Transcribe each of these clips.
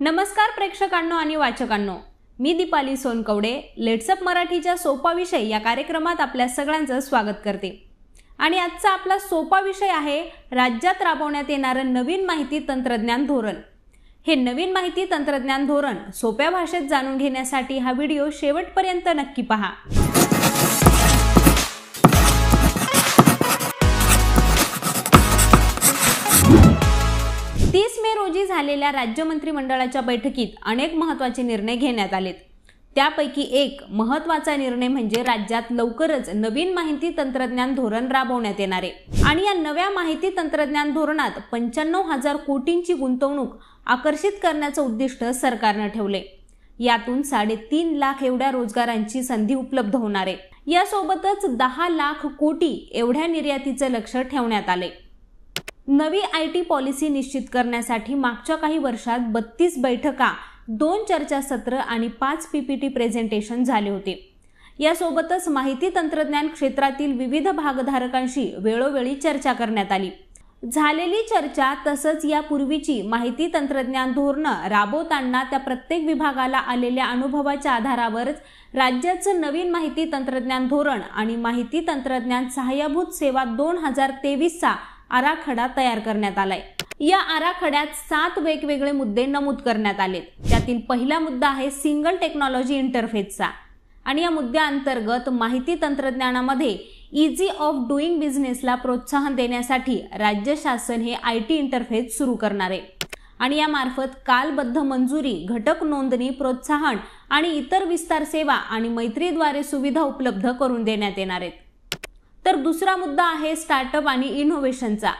नमस्कार प्रेक्षकांनो आणि वाचकांनो मी दीपाली सोनकवडे लेट्सअप मराठीच्या सोपा विषय या कार्यक्रमात आपल्या सगळ्यांचं स्वागत करते आणि आजचा आपला सोपा विषय आहे राज्यात राबवण्यात येणारं नवीन माहिती तंत्रज्ञान धोरण हे नवीन माहिती तंत्रज्ञान धोरण सोप्या भाषेत जाणून घेण्यासाठी हा व्हिडिओ शेवटपर्यंत नक्की पहा मे रोजी झालेल्या राज्य मंत्रिमंडळाच्या बैठकीत अनेक महत्त्वाचे निर्णय घेण्यात आलेत त्यापैकी एक महत्त्वाचा निर्णय म्हणजे राज्यात लवकरच नवीन माहिती तंत्रज्ञान धोरण राबवण्यात येणार आहे आणि या नव्या माहिती तंत्रज्ञान धोरणात पंच्याण्णव हजार कोटींची गुंतवणूक आकर्षित करण्याचं उद्दिष्ट सरकारनं ठेवले यातून साडेतीन लाख एवढ्या रोजगारांची संधी उपलब्ध होणार आहे यासोबतच दहा लाख कोटी एवढ्या निर्यातीचं लक्ष ठेवण्यात आले नवी आय टी पॉलिसी निश्चित करण्यासाठी मागच्या काही वर्षात बत्तीस बैठका दोन चर्चासत्र आणि पाच पीपीटी प्रेझेंटेशन झाले होते यासोबतच माहिती तंत्रज्ञान क्षेत्रातील विविध भागधारकांशी वेळोवेळी चर्चा करण्यात आली झालेली चर्चा तसंच यापूर्वीची माहिती तंत्रज्ञान धोरणं राबवताना त्या प्रत्येक विभागाला आलेल्या अनुभवाच्या आधारावरच राज्याचं नवीन माहिती तंत्रज्ञान धोरण आणि माहिती तंत्रज्ञान सहाय्यभूत सेवा दोन हजार तेवीसचा आराखडा तयार करण्यात आलाय या आराखड्यात सात वेगवेगळे मुद्दे नमूद करण्यात आले त्यातील पहिला मुद्दा आहे सिंगल टेक्नॉलॉजी इंटरफेसचा आणि या मुद्द्याअंतर्गत माहिती तंत्रज्ञानामध्ये इझी ऑफ डुईंग बिझनेसला प्रोत्साहन देण्यासाठी राज्य शासन हे आय टी इंटरफेस सुरू करणार आहे आणि यामार्फत कालबद्ध मंजुरी घटक नोंदणी प्रोत्साहन आणि इतर विस्तार सेवा आणि मैत्रीद्वारे सुविधा उपलब्ध करून देण्यात येणार आहेत तर दुसरा मुद्दा आहे स्टार्टअप आणि इनोव्हेशनचा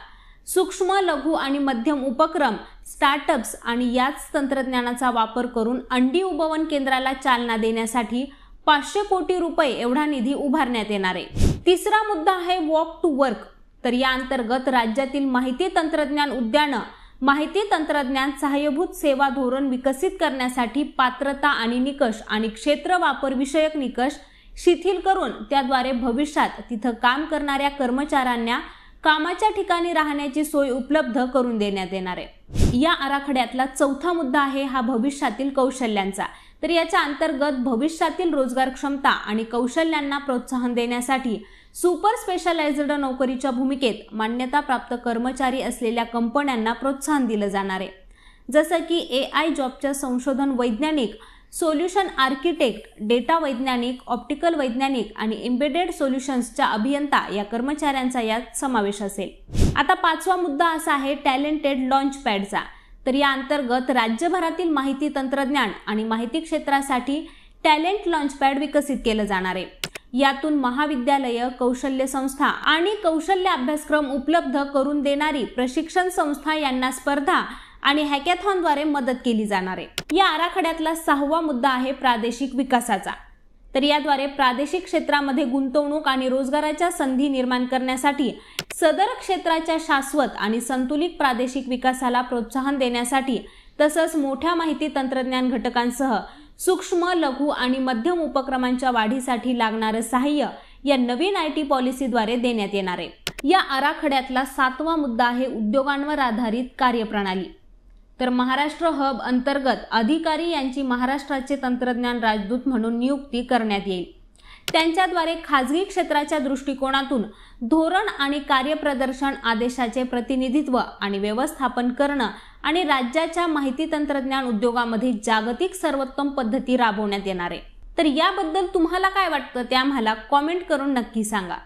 सूक्ष्म लघु आणि मध्यम उपक्रम स्टार्टअप्स आणि याच तंत्रज्ञानाचा वापर करून अंडी उभवन केंद्राला चालना देण्यासाठी पाचशे कोटी रुपये एवढा निधी उभारण्यात येणार आहे तिसरा मुद्दा आहे वॉक टू वर्क तर या अंतर्गत राज्यातील माहिती तंत्रज्ञान उद्यानं माहिती तंत्रज्ञान सहाय्यभूत सेवा धोरण विकसित करण्यासाठी पात्रता आणि निकष आणि क्षेत्र वापर विषयक निकष शिथिल करून त्याद्वारे भविष्यात तिथं काम करणाऱ्या कर्मचाऱ्यांना कामाच्या ठिकाणी राहण्याची सोय उपलब्ध करून देण्यात येणार आहे या आराखड्यातला चौथा मुद्दा आहे हा भविष्यातील कौशल्यांचा तर याच्या अंतर्गत भविष्यातील रोजगार क्षमता आणि कौशल्यांना प्रोत्साहन देण्यासाठी सुपर स्पेशलाइज्ड नोकरीच्या भूमिकेत मान्यता प्राप्त कर्मचारी असलेल्या कंपन्यांना प्रोत्साहन दिलं जाणार आहे जसं की ए आय जॉबच्या संशोधन वैज्ञानिक सोल्युशन आर्किटेक्ट डेटा वैज्ञानिक ऑप्टिकल वैज्ञानिक आणि एम्बेडेड सोल्युशन्सच्या अभियंता या कर्मचाऱ्यांचा यात समावेश असेल आता पाचवा मुद्दा असा आहे टॅलेंटेड लॉन्च पॅडचा तर या अंतर्गत राज्यभरातील माहिती तंत्रज्ञान आणि माहिती क्षेत्रासाठी टॅलेंट पॅड विकसित केलं जाणार आहे यातून महाविद्यालय कौशल्य संस्था आणि कौशल्य अभ्यासक्रम उपलब्ध करून देणारी प्रशिक्षण संस्था यांना स्पर्धा आणि हॅकॅथॉनद्वारे मदत केली जाणार आहे या आराखड्यातला सहावा मुद्दा आहे प्रादेशिक विकासाचा तर याद्वारे प्रादेशिक क्षेत्रामध्ये गुंतवणूक आणि रोजगाराच्या संधी निर्माण करण्यासाठी सदर क्षेत्राच्या शाश्वत आणि संतुलित प्रादेशिक विकासाला प्रोत्साहन देण्यासाठी तसंच मोठ्या माहिती तंत्रज्ञान घटकांसह सूक्ष्म लघु आणि मध्यम उपक्रमांच्या वाढीसाठी लागणारं सहाय्य या नवीन आय टी पॉलिसीद्वारे देण्यात येणार आहे या आराखड्यातला सातवा मुद्दा आहे उद्योगांवर आधारित कार्यप्रणाली तर महाराष्ट्र हब अंतर्गत अधिकारी यांची महाराष्ट्राचे तंत्रज्ञान राजदूत म्हणून नियुक्ती करण्यात येईल त्यांच्याद्वारे खाजगी क्षेत्राच्या दृष्टिकोनातून धोरण आणि कार्यप्रदर्शन आदेशाचे प्रतिनिधित्व आणि व्यवस्थापन करणं आणि राज्याच्या माहिती तंत्रज्ञान उद्योगामध्ये जागतिक सर्वोत्तम पद्धती राबवण्यात येणार आहे तर याबद्दल तुम्हाला काय वाटतं ते आम्हाला कॉमेंट करून नक्की सांगा